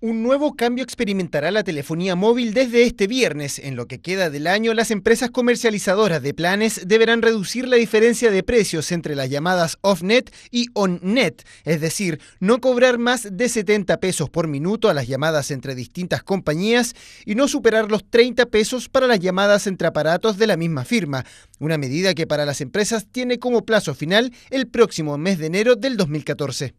Un nuevo cambio experimentará la telefonía móvil desde este viernes. En lo que queda del año, las empresas comercializadoras de planes deberán reducir la diferencia de precios entre las llamadas off-net y on-net, es decir, no cobrar más de 70 pesos por minuto a las llamadas entre distintas compañías y no superar los 30 pesos para las llamadas entre aparatos de la misma firma, una medida que para las empresas tiene como plazo final el próximo mes de enero del 2014.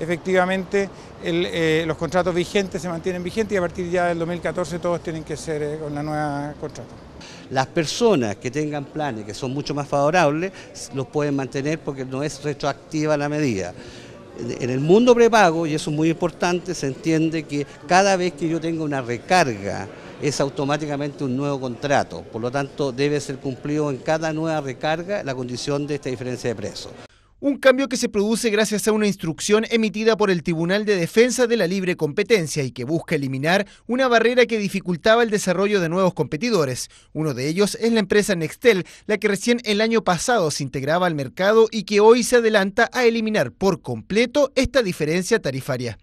Efectivamente, eh, los contratos vigentes se mantienen vigentes y a partir ya del 2014 todos tienen que ser eh, con la nueva contrato. Las personas que tengan planes que son mucho más favorables los pueden mantener porque no es retroactiva la medida. En el mundo prepago, y eso es muy importante, se entiende que cada vez que yo tenga una recarga, es automáticamente un nuevo contrato. Por lo tanto, debe ser cumplido en cada nueva recarga la condición de esta diferencia de precio. Un cambio que se produce gracias a una instrucción emitida por el Tribunal de Defensa de la Libre Competencia y que busca eliminar una barrera que dificultaba el desarrollo de nuevos competidores. Uno de ellos es la empresa Nextel, la que recién el año pasado se integraba al mercado y que hoy se adelanta a eliminar por completo esta diferencia tarifaria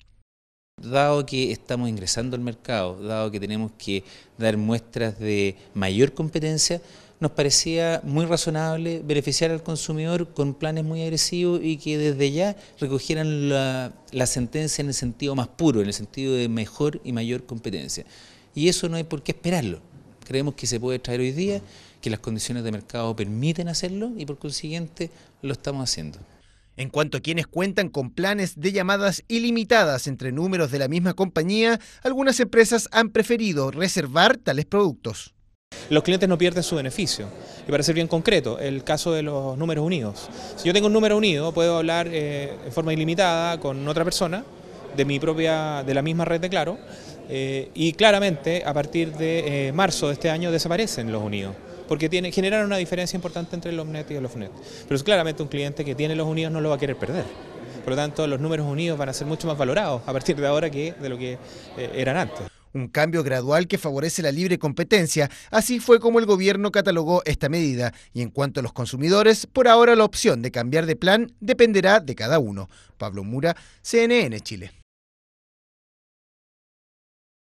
dado que estamos ingresando al mercado, dado que tenemos que dar muestras de mayor competencia, nos parecía muy razonable beneficiar al consumidor con planes muy agresivos y que desde ya recogieran la, la, sentencia en el sentido más puro, en el sentido de mejor y mayor competencia. Y eso no hay por qué esperarlo. Creemos que se puede traer hoy día, que las condiciones de mercado permiten hacerlo y por consiguiente lo estamos haciendo en cuanto a quienes cuentan con planes de llamadas ilimitadas entre números de la misma compañía, algunas empresas han preferido reservar tales productos. Los clientes no pierden su beneficio. Y para ser bien concreto, el caso de los números unidos. Si yo tengo un número unido, puedo hablar eh, en forma ilimitada con otra persona de mi propia, de la misma red de Claro, eh, y claramente a partir de eh, marzo de este año desaparecen los unidos porque tiene, generan una diferencia importante entre el Omnet y el Ofnet. Pero es claramente un cliente que tiene los unidos no lo va a querer perder. Por lo tanto, los números unidos van a ser mucho más valorados a partir de ahora que de lo que eh, eran antes. Un cambio gradual que favorece la libre competencia. Así fue como el gobierno catalogó esta medida. Y en cuanto a los consumidores, por ahora la opción de cambiar de plan dependerá de cada uno. Pablo Mura, CNN Chile.